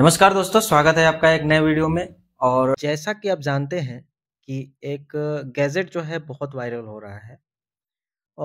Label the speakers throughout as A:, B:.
A: नमस्कार दोस्तों स्वागत है आपका एक नए वीडियो में और जैसा कि आप जानते हैं कि एक गैजेट जो है बहुत वायरल हो रहा है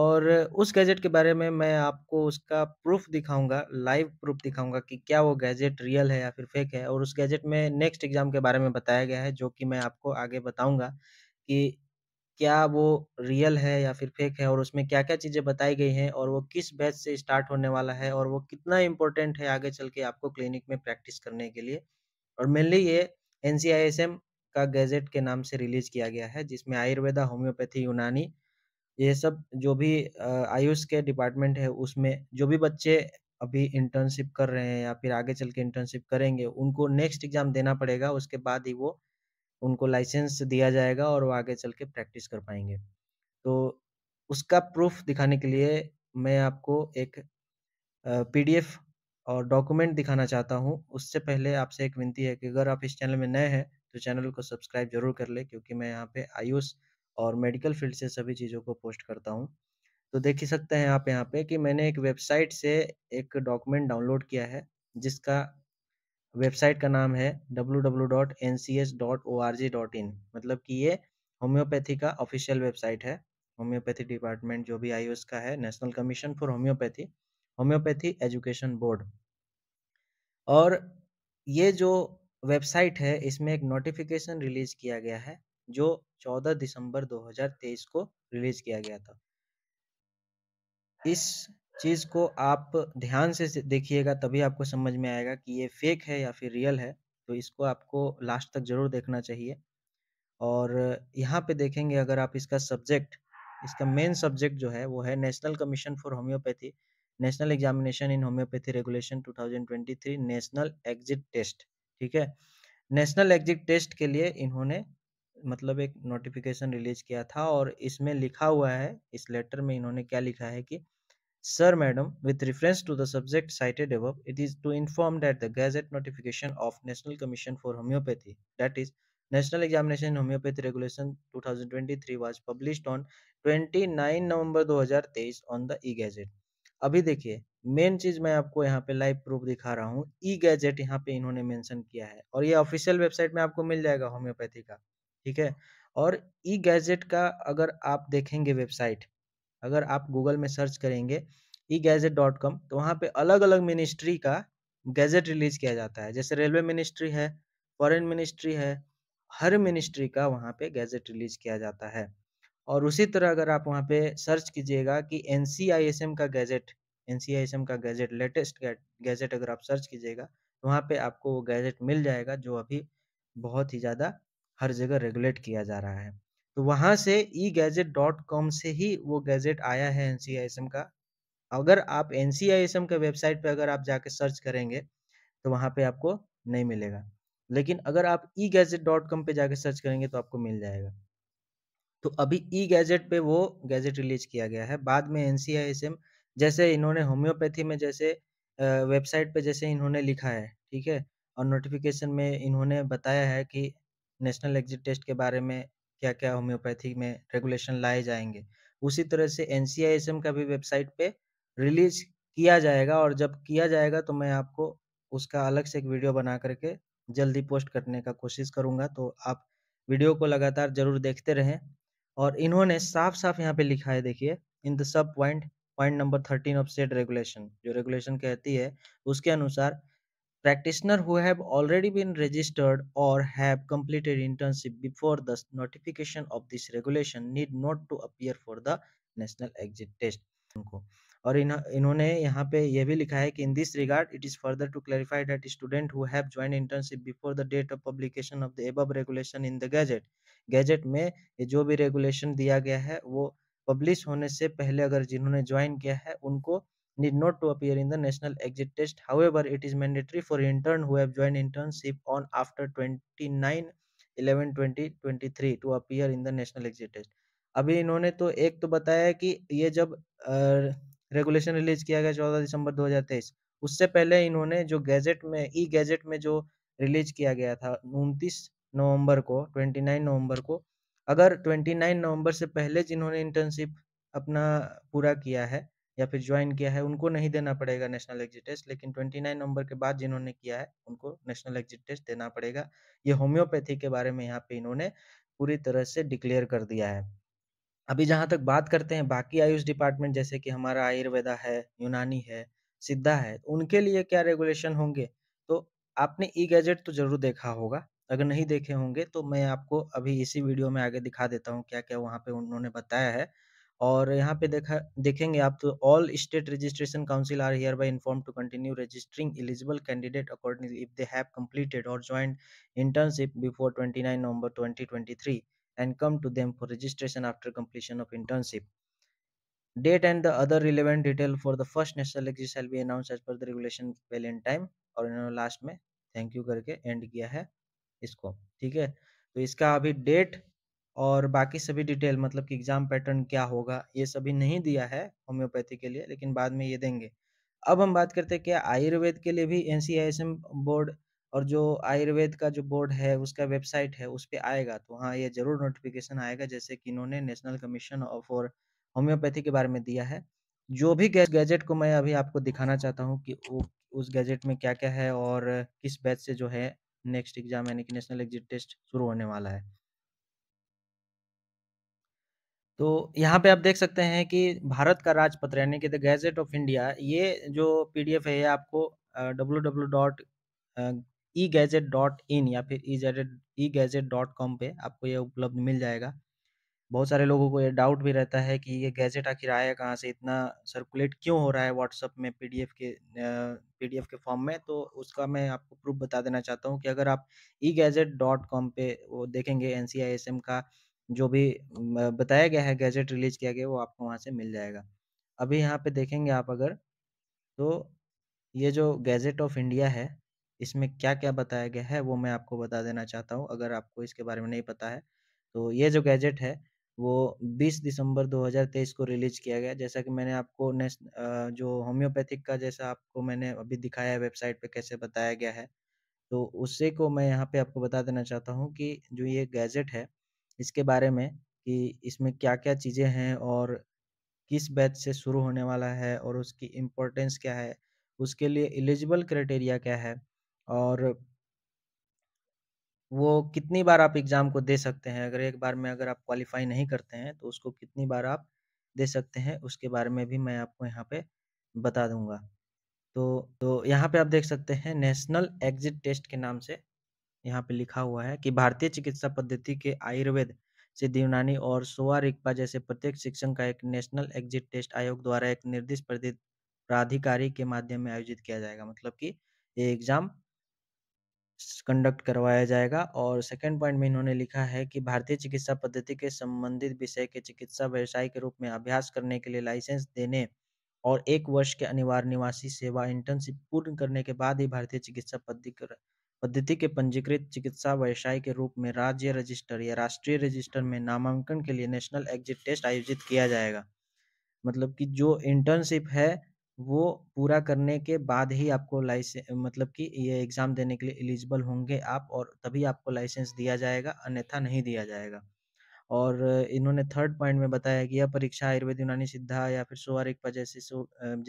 A: और उस गैजेट के बारे में मैं आपको उसका प्रूफ दिखाऊंगा लाइव प्रूफ दिखाऊंगा कि क्या वो गैजेट रियल है या फिर फेक है और उस गैजेट में नेक्स्ट एग्जाम के बारे में बताया गया है जो कि मैं आपको आगे बताऊंगा कि क्या वो रियल है या फिर फेक है और उसमें क्या क्या चीज़ें बताई गई हैं और वो किस बैच से स्टार्ट होने वाला है और वो कितना इम्पोर्टेंट है आगे चल के आपको क्लिनिक में प्रैक्टिस करने के लिए और मेनली ये एन का गैजेट के नाम से रिलीज किया गया है जिसमें आयुर्वेदा होम्योपैथी यूनानी ये सब जो भी आयुष के डिपार्टमेंट है उसमें जो भी बच्चे अभी इंटर्नशिप कर रहे हैं या फिर आगे चल के इंटर्नशिप करेंगे उनको नेक्स्ट एग्जाम देना पड़ेगा उसके बाद ही वो उनको लाइसेंस दिया जाएगा और वो आगे चल के प्रैक्टिस कर पाएंगे तो उसका प्रूफ दिखाने के लिए मैं आपको एक पीडीएफ और डॉक्यूमेंट दिखाना चाहता हूँ उससे पहले आपसे एक विनती है कि अगर आप इस चैनल में नए हैं तो चैनल को सब्सक्राइब जरूर कर ले क्योंकि मैं यहाँ पे आयुष और मेडिकल फील्ड से सभी चीज़ों को पोस्ट करता हूँ तो देख ही सकते हैं आप यहाँ पे कि मैंने एक वेबसाइट से एक डॉक्यूमेंट डाउनलोड किया है जिसका वेबसाइट का नाम है डब्ल्यू मतलब कि ये होम्योपैथी का ऑफिशियल वेबसाइट है होम्योपैथी डिपार्टमेंट जो भी आयुष का है national commission for homeopathy homeopathy education board और ये जो वेबसाइट है इसमें एक नोटिफिकेशन रिलीज किया गया है जो 14 दिसंबर 2023 को रिलीज किया गया था इस चीज़ को आप ध्यान से देखिएगा तभी आपको समझ में आएगा कि ये फेक है या फिर रियल है तो इसको आपको लास्ट तक ज़रूर देखना चाहिए और यहाँ पे देखेंगे अगर आप इसका सब्जेक्ट इसका मेन सब्जेक्ट जो है वो है national commission for homeopathy national examination in homeopathy regulation 2023 national exit test ठीक है नेशनल एग्जिट टेस्ट के लिए इन्होंने मतलब एक नोटिफिकेशन रिलीज किया था और इसमें लिखा हुआ है इस लेटर में इन्होंने क्या लिखा है कि Sir, Madam, with reference to the subject cited above, it is to inform that the Gazette notification of National Commission for Homeopathy, that is, National Examination Homeopathy Regulation 2023 was published on 29 November 2023 on the E gazette अभी देखिए main चीज मैं आपको यहाँ पे live proof दिखा रहा हूँ ई गैजेट यहाँ पे इन्होंने मेंशन किया है और ये ऑफिशियल वेबसाइट में आपको मिल जाएगा होम्योपैथी का ठीक है और ई गैजेट का अगर आप देखेंगे वेबसाइट अगर आप गूगल में सर्च करेंगे ई गैजेट डॉट कॉम तो वहाँ पे अलग अलग मिनिस्ट्री का गैजेट रिलीज किया जाता है जैसे रेलवे मिनिस्ट्री है फॉरेन मिनिस्ट्री है हर मिनिस्ट्री का वहाँ पे गैजेट रिलीज किया जाता है और उसी तरह अगर आप वहाँ पे सर्च कीजिएगा कि एन का गैजेट एन का गैजेट लेटेस्ट गैजेट अगर आप सर्च कीजिएगा तो वहाँ पे आपको वो गैजेट मिल जाएगा जो अभी बहुत ही ज़्यादा हर जगह रेगुलेट किया जा रहा है तो वहां से ई गैजेट डॉट कॉम से ही वो गैजेट आया है एन का अगर आप एन के वेबसाइट पर अगर आप जाके सर्च करेंगे तो वहाँ पे आपको नहीं मिलेगा लेकिन अगर आप ई गैजेट डॉट कॉम पर जाके सर्च करेंगे तो आपको मिल जाएगा तो अभी ई गैजेट पे वो गैजेट रिलीज किया गया है बाद में एन जैसे इन्होंने होम्योपैथी में जैसे वेबसाइट पे जैसे इन्होंने लिखा है ठीक है और नोटिफिकेशन में इन्होंने बताया है कि नेशनल एग्जिट टेस्ट के बारे में क्या क्या होम्योपैथी में रेगुलेशन लाए जाएंगे उसी तरह से एन का भी वेबसाइट पे रिलीज किया जाएगा और जब किया जाएगा तो मैं आपको उसका अलग से एक वीडियो बना करके जल्दी पोस्ट करने का कोशिश करूंगा तो आप वीडियो को लगातार जरूर देखते रहें और इन्होंने साफ साफ यहाँ पे लिखा है देखिए in the sub point point number thirteen of set regulation जो रेगुलेशन कहती है उसके अनुसार Practitioners who have already been registered or have completed internship before the notification of this regulation need not to appear for the national exit test उनको और इन इन्होंने यहाँ पे यह भी लिखा है कि in this regard it is further to clarify that student who have join internship before the date of publication of the above regulation in the gazette gazette में ये जो भी रेगुलेशन दिया गया है वो पब्लिश होने से पहले अगर जिन्होंने ज्वाइन किया है उनको need not to appear in the national exit test. However, it is mandatory for intern who have joined internship on after 29 11 2023 to appear in the national exit test. अभी इन्होंने तो एक तो बताया कि ये जब रेगुलेशन रिलीज किया गया 14 दिसंबर 2023 उससे पहले इन्होंने जो गैजेट में ई गैजेट में जो रिलीज किया गया था उनतीस नवंबर को 29 नवंबर को अगर 29 नवंबर से पहले जिन्होंने इंटर्नशिप अपना पूरा किया है या फिर ज्वाइन किया है उनको नहीं देना पड़ेगा नेशनल एग्जिट टेस्ट लेकिन 29 नंबर के बाद जिन्होंने किया है उनको नेशनल एग्जिट टेस्ट देना पड़ेगा ये होम्योपैथी के बारे में यहाँ पे इन्होंने पूरी तरह से डिक्लेयर कर दिया है अभी जहाँ तक बात करते हैं बाकी आयुष डिपार्टमेंट जैसे कि हमारा आयुर्वेदा है यूनानी है सिद्धा है तो उनके लिए क्या रेगुलेशन होंगे तो आपने ई गैजेट तो जरूर देखा होगा अगर नहीं देखे होंगे तो मैं आपको अभी इसी वीडियो में आगे दिखा देता हूँ क्या क्या वहाँ पे उन्होंने बताया है और यहाँ पे देखा देखेंगे आप तो all state registration council are hereby inform to continue registering eligible candidate accordingly if they have completed or joined internship before 29 November 2023 and come to them for registration after completion of internship date and the other relevant detail for the first national exit shall be announce as per the regulation well in time और इन्होंने last में thank you करके and किया है इसको ठीक है तो इसका अभी डेट और बाकी सभी डिटेल मतलब कि एग्ज़ाम पैटर्न क्या होगा ये सभी नहीं दिया है होम्योपैथी के लिए लेकिन बाद में ये देंगे अब हम बात करते हैं क्या आयुर्वेद के लिए भी एन बोर्ड और जो आयुर्वेद का जो बोर्ड है उसका वेबसाइट है उस पर आएगा तो हाँ ये जरूर नोटिफिकेशन आएगा जैसे कि इन्होंने नेशनल कमीशन फॉर होम्योपैथी के बारे में दिया है जो भी गैजेट को मैं अभी आपको दिखाना चाहता हूँ कि वो उस गैजेट में क्या क्या है और किस बैच से जो है नेक्स्ट एग्जाम यानी कि नेशनल एग्जिट टेस्ट शुरू होने वाला है तो यहाँ पे आप देख सकते हैं कि भारत का राजपत्र यानी कि द गैजेट ऑफ इंडिया ये जो पीडीएफ है ये आपको W W dot E gazette dot in या फिर E gazette E gazette dot com पे आपको ये उपलब्ध मिल जाएगा बहुत सारे लोगों को ये डाउट भी रहता है कि ये गैजेट आखिर आया कहाँ से इतना सर्कुलेट क्यों हो रहा है व्हाट्सअप में पीडीएफ के पीडीएफ के फॉर्म में तो उसका मैं आपको प्रूफ बता देना चाहता हूँ कि अगर आप ई गैजेट डॉट कॉम पे वो देखेंगे एन का जो भी बताया गया है गैजेट रिलीज किया गया वो आपको वहाँ से मिल जाएगा अभी यहाँ पे देखेंगे आप अगर तो ये जो गैजेट ऑफ इंडिया है इसमें क्या क्या बताया गया है वो मैं आपको बता देना चाहता हूँ अगर आपको इसके बारे में नहीं पता है तो ये जो गैजेट है वो 20 दिसंबर 2023 को रिलीज किया गया जैसा कि मैंने आपको नेश जो होम्योपैथिक का जैसा आपको मैंने अभी दिखाया है वेबसाइट पे कैसे बताया गया है तो उससे को मैं यहाँ पे आपको बता देना चाहता हूँ कि जो ये गैजेट है इसके बारे में कि इसमें क्या क्या चीज़ें हैं और किस बैच से शुरू होने वाला है और उसकी इम्पोर्टेंस क्या है उसके लिए एलिजिबल क्राइटेरिया क्या है और वो कितनी बार आप एग्ज़ाम को दे सकते हैं अगर एक बार में अगर आप क्वालिफाई नहीं करते हैं तो उसको कितनी बार आप दे सकते हैं उसके बारे में भी मैं आपको यहाँ पे बता दूंगा तो तो यहाँ पे आप देख सकते हैं नेशनल एग्जिट टेस्ट के नाम से यहाँ पे लिखा हुआ है कि भारतीय चिकित्सा पद्धति के आयुर्वेद सिद्ध यूनानी और सोआ रिक्पा जैसे प्रत्येक शिक्षण का एक नेशनल एग्जिट टेस्ट आयोग द्वारा एक निर्दिष्ट प्राधिकारी के माध्यम में आयोजित किया जाएगा मतलब कि ये एग्जाम कंडक्ट करवाया जाएगा और सेकंड पॉइंट में इन्होंने लिखा है कि भारतीय चिकित्सा पद्धति के संबंधित विषय के चिकित्सा व्यवसाय के रूप में अभ्यास करने के लिए लाइसेंस देने और एक वर्ष के अनिवार्य निवासी सेवा इंटर्नशिप पूर्ण करने के बाद ही भारतीय चिकित्सा पद्धति पद्धति के पंजीकृत चिकित्सा व्यवसाय के रूप में राज्य रजिस्टर या राष्ट्रीय रजिस्टर में नामांकन के लिए नेशनल एग्जिट टेस्ट आयोजित किया जाएगा मतलब कि जो इंटर्नशिप है वो पूरा करने के बाद ही आपको लाइसेंस मतलब कि ये एग्ज़ाम देने के लिए एलिजिबल होंगे आप और तभी आपको लाइसेंस दिया जाएगा अन्यथा नहीं दिया जाएगा और इन्होंने थर्ड पॉइंट में बताया कि यह परीक्षा आयुर्वेद यूनानी सिद्धा या फिर सुवारिक जैसी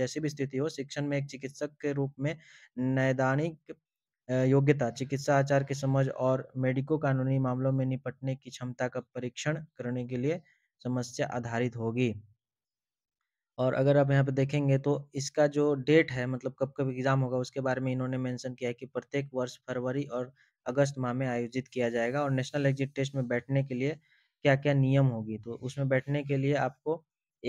A: जैसी भी स्थिति हो शिक्षण में एक चिकित्सक के रूप में नैदानिक योग्यता चिकित्सा आचार की समझ और मेडिको कानूनी मामलों में निपटने की क्षमता का परीक्षण करने के लिए समस्या आधारित होगी और अगर आप यहाँ पे देखेंगे तो इसका जो डेट है मतलब कब कब एग्ज़ाम होगा उसके बारे में इन्होंने मेंशन किया है कि प्रत्येक वर्ष फरवरी और अगस्त माह में आयोजित किया जाएगा और नेशनल एग्जिट टेस्ट में बैठने के लिए क्या क्या नियम होगी तो उसमें बैठने के लिए आपको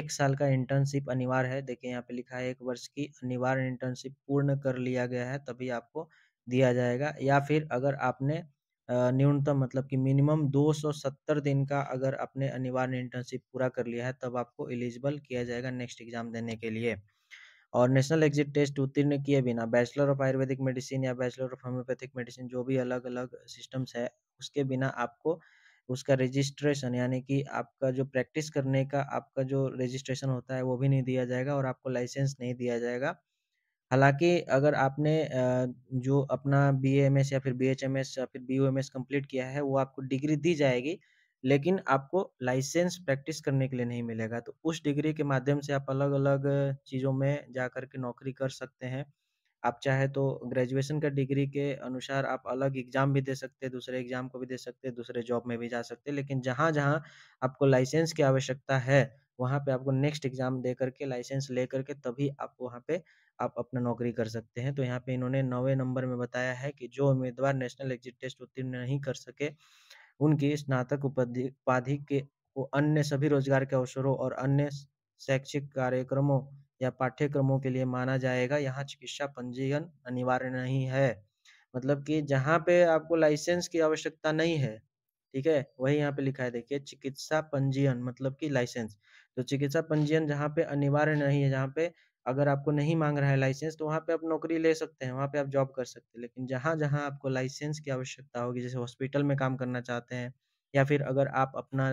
A: एक साल का इंटर्नशिप अनिवार्य है देखिए यहाँ पे लिखा है एक वर्ष की अनिवार्य इंटर्नशिप पूर्ण कर लिया गया है तभी आपको दिया जाएगा या फिर अगर आपने न्यूनतम मतलब कि मिनिमम 270 दिन का अगर आपने अनिवार्य इंटर्नशिप पूरा कर लिया है तब आपको एलिजिबल किया जाएगा नेक्स्ट एग्जाम देने के लिए और नेशनल एग्जिट टेस्ट उत्तीर्ण किए बिना बैचलर ऑफ आयुर्वेदिक मेडिसिन या बैचलर ऑफ होम्योपैथिक मेडिसिन जो भी अलग अलग सिस्टम्स है उसके बिना आपको उसका रजिस्ट्रेशन यानी कि आपका जो प्रैक्टिस करने का आपका जो रजिस्ट्रेशन होता है वो भी नहीं दिया जाएगा और आपको लाइसेंस नहीं दिया जाएगा हालांकि अगर आपने जो अपना एस या फिर एस या फिर एस कंप्लीट किया है, वो आपको डिग्री दी जाएगी, लेकिन आपको लाइसेंस प्रैक्टिस करने के लिए नहीं मिलेगा। तो उस डिग्री के माध्यम से आप अलग-अलग चीज़ों में कर के नौकरी कर सकते हैं। आप चाहे तो ग्रेजुएशन का डिग्री के अनुसार आप अलग एग्ज़ाम भी दे सकते हैं, दूसरे एग्ज़ाम को भी दे सकते हैं, दूसरे जॉब में भी जा सकते हैं। लेकिन जहाँ-जहाँ आपको लाइसेंस की आवश्यकता है, वहाँ पे आपको नेक्स्ट एग्ज़ाम दे करके लाइसेंस ले करके के तभी आप वहाँ पे आप अपना नौकरी कर सकते हैं तो यहाँ पे इन्होंने नौवे नंबर में बताया है कि जो उम्मीदवार नेशनल एग्जिट टेस्ट उत्तीर्ण नहीं कर सके उनकी स्नातक उपाधि उपाधि के वो अन्य सभी रोजगार के अवसरों और अन्य शैक्षिक कार्यक्रमों या पाठ्यक्रमों के लिए माना जाएगा यहाँ चिकित्सा पंजीयन अनिवार्य नहीं है मतलब कि जहाँ पे आपको लाइसेंस की आवश्यकता नहीं है ठीक है वही यहाँ पे लिखा है देखिए चिकित्सा पंजीयन मतलब कि लाइसेंस तो चिकित्सा पंजीयन जहाँ पे अनिवार्य नहीं है जहाँ पे अगर आपको नहीं मांग रहा है लाइसेंस तो वहाँ पे आप नौकरी ले सकते हैं वहाँ पे आप जॉब कर सकते हैं लेकिन जहाँ जहाँ आपको लाइसेंस की आवश्यकता होगी जैसे हॉस्पिटल में काम करना चाहते हैं या फिर अगर आप अपना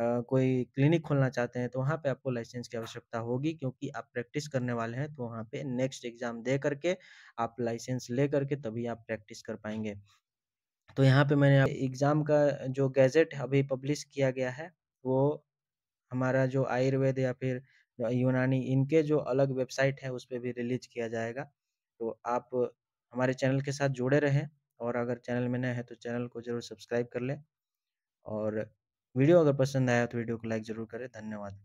A: आ, कोई क्लिनिक खोलना चाहते हैं तो वहाँ पे आपको लाइसेंस की आवश्यकता होगी क्योंकि आप प्रैक्टिस करने वाले हैं तो वहाँ पे नेक्स्ट एग्जाम दे करके आप लाइसेंस ले करके तभी आप प्रैक्टिस कर पाएंगे तो यहाँ पे मैंने एग्ज़ाम का जो गैजेट अभी पब्लिश किया गया है वो हमारा जो आयुर्वेद या फिर यूनानी इनके जो अलग वेबसाइट है उस पर भी रिलीज किया जाएगा तो आप हमारे चैनल के साथ जुड़े रहें और अगर चैनल में नए हैं तो चैनल को ज़रूर सब्सक्राइब कर लें और वीडियो अगर पसंद आया तो वीडियो को लाइक ज़रूर करें धन्यवाद